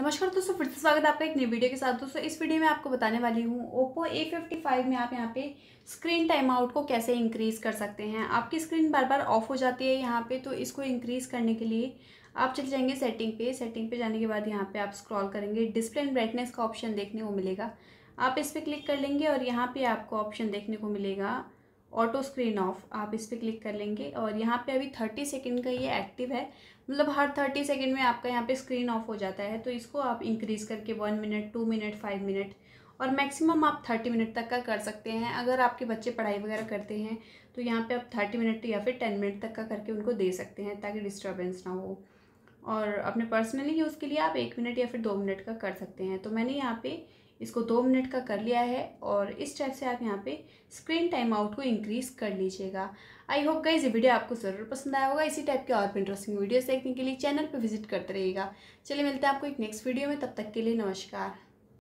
नमस्कार दोस्तों फिर से स्वागत है आपका एक नई वीडियो के साथ दोस्तों इस वीडियो में आपको बताने वाली हूँ ओप्पो ए फिफ़्टी फाइव में आप यहाँ पे स्क्रीन टाइम आउट को कैसे इंक्रीज़ कर सकते हैं आपकी स्क्रीन बार बार ऑफ हो जाती है यहाँ पे तो इसको इंक्रीज़ करने के लिए आप चले जाएंगे सेटिंग पे सेटिंग पे जाने के बाद यहाँ पे आप स्क्रॉल करेंगे डिस्प्ले एंड ब्राइटनेस का ऑप्शन देखने को मिलेगा आप इस पर क्लिक कर लेंगे और यहाँ पर आपको ऑप्शन देखने को मिलेगा ऑटो स्क्रीन ऑफ आप इस पर क्लिक कर लेंगे और यहाँ पे अभी थर्टी सेकेंड का ये एक्टिव है मतलब हर थर्टी सेकेंड में आपका यहाँ पे स्क्रीन ऑफ हो जाता है तो इसको आप इंक्रीज़ करके one minute two minute five minute और मैक्सिमम आप थर्टी मिनट तक का कर सकते हैं अगर आपके बच्चे पढ़ाई वगैरह करते हैं तो यहाँ पे आप थर्टी मिनट या फिर टेन मिनट तक का करके उनको दे सकते हैं ताकि डिस्टर्बेंस ना हो और अपने पर्सनली यूज़ के लिए आप एक मिनट या फिर दो मिनट का कर सकते हैं तो मैंने यहाँ पे इसको दो मिनट का कर लिया है और इस टाइप से आप यहाँ पे स्क्रीन टाइम आउट को इंक्रीज़ कर लीजिएगा आई होप गाइज ये वीडियो आपको ज़रूर पसंद आया होगा इसी टाइप के और भी इंटरेस्टिंग वीडियोस देखने के लिए चैनल पर विजिट करते रहिएगा चलिए मिलते हैं आपको एक नेक्स्ट वीडियो में तब तक के लिए नमस्कार